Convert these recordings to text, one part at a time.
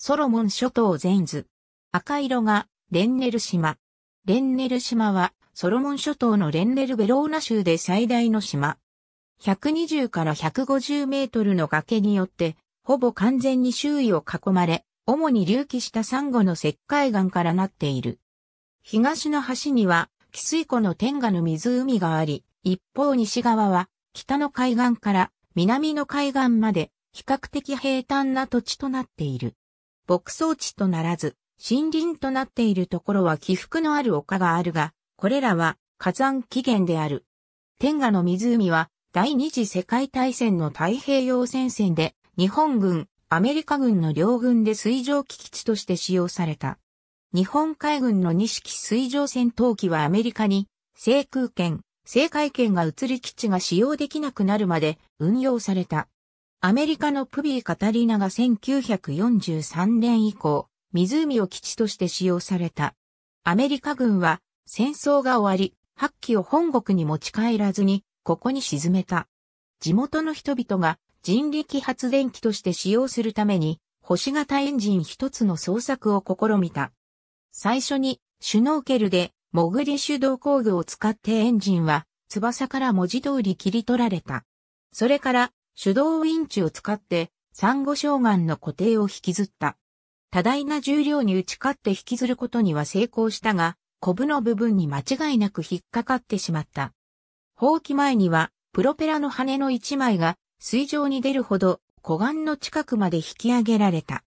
ソロモン諸島全図。赤色がレンネル島。レンネル島はソロモン諸島のレンネルベローナ州で最大の島。120から150メートルの崖によって、ほぼ完全に周囲を囲まれ、主に隆起したサンゴの石灰岩からなっている。東の端には、汽水湖の天下の湖があり、一方西側は、北の海岸から南の海岸まで、比較的平坦な土地となっている。牧草地とならず、森林となっているところは起伏のある丘があるが、これらは火山起源である。天下の湖は第二次世界大戦の太平洋戦線で日本軍、アメリカ軍の両軍で水上基地として使用された。日本海軍の二式水上戦闘機はアメリカに制空権、制海権が移り基地が使用できなくなるまで運用された。アメリカのプビー・カタリナが1943年以降、湖を基地として使用された。アメリカ軍は戦争が終わり、発揮を本国に持ち帰らずに、ここに沈めた。地元の人々が人力発電機として使用するために、星型エンジン一つの捜索を試みた。最初に、シュノーケルで、潜り手動工具を使ってエンジンは、翼から文字通り切り取られた。それから、手動ウィンチを使って、産後障礁岩の固定を引きずった。多大な重量に打ち勝って引きずることには成功したが、コブの部分に間違いなく引っかかってしまった。放棄前には、プロペラの羽の一枚が水上に出るほど湖岸の近くまで引き上げられた。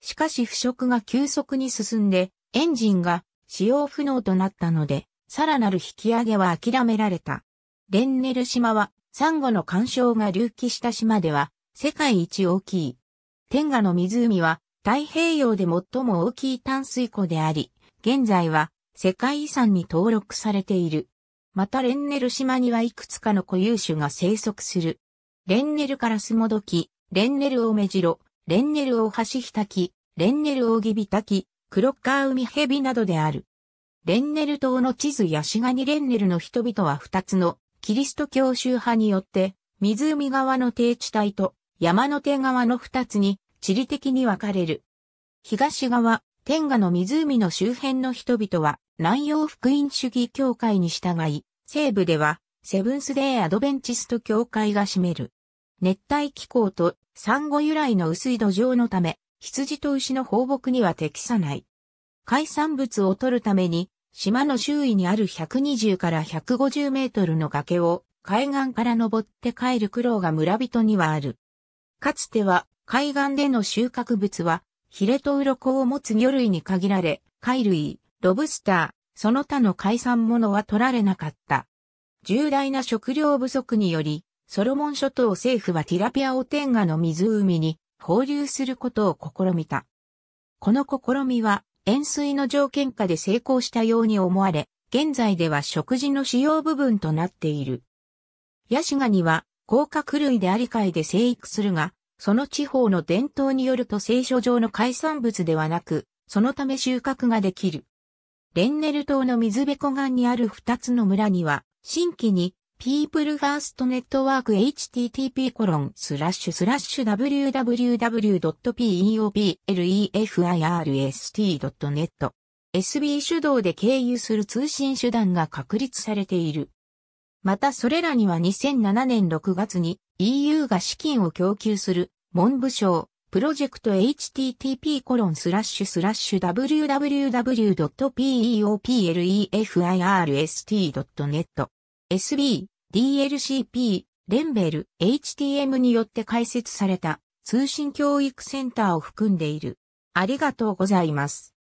しかし腐食が急速に進んで、エンジンが使用不能となったので、さらなる引き上げは諦められた。レンネル島はサンゴの干渉が隆起した島では世界一大きい。天下の湖は太平洋で最も大きい淡水湖であり、現在は世界遺産に登録されている。またレンネル島にはいくつかの固有種が生息する。レンネルカラスモドキ、レンネルオメジロ、レンネルオハシヒタキ、レンネルオギビタキ、クロッカーウミヘビなどである。レンネル島の地図やシガニレンネルの人々は二つのキリスト教宗派によって、湖側の低地帯と山の手側の二つに地理的に分かれる。東側、天下の湖の周辺の人々は南洋福音主義教会に従い、西部ではセブンスデーアドベンチスト教会が占める。熱帯気候と産後由来の薄い土壌のため、羊と牛の放牧には適さない。海産物を取るために島の周囲にある120から150メートルの崖を海岸から登って帰る苦労が村人にはある。かつては海岸での収穫物はヒレと鱗を持つ魚類に限られ、貝類、ロブスター、その他の海産物は取られなかった。重大な食料不足により、ソロモン諸島政府はティラピアオテンガの湖に放流することを試みた。この試みは塩水の条件下で成功したように思われ、現在では食事の主要部分となっている。ヤシガニは、甲殻類であり海で生育するが、その地方の伝統によると聖書上の海産物ではなく、そのため収穫ができる。レンネル島の水べこ岩にある二つの村には、新規に people first network http コロンスラッシュスラッシュ www.peopleirst.net SB 主導で経由する通信手段が確立されている。またそれらには2007年6月に EU が資金を供給する文部省プロジェクト http コロンスラッシュスラッシュ www.peopleirst.net SB、DLCP、レンベル、HTM によって開設された通信教育センターを含んでいる。ありがとうございます。